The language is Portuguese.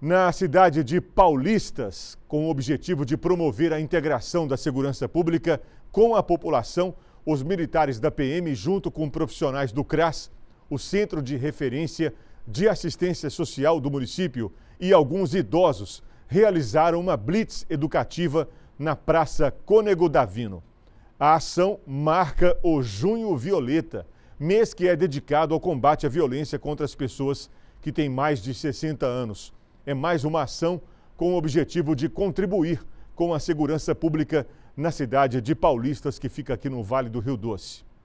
na cidade de Paulistas, com o objetivo de promover a integração da segurança pública com a população, os militares da PM, junto com profissionais do CRAS, o Centro de Referência de Assistência Social do município e alguns idosos, realizaram uma blitz educativa na Praça Cônego Davino. A ação marca o Junho Violeta, mês que é dedicado ao combate à violência contra as pessoas que têm mais de 60 anos é mais uma ação com o objetivo de contribuir com a segurança pública na cidade de Paulistas, que fica aqui no Vale do Rio Doce.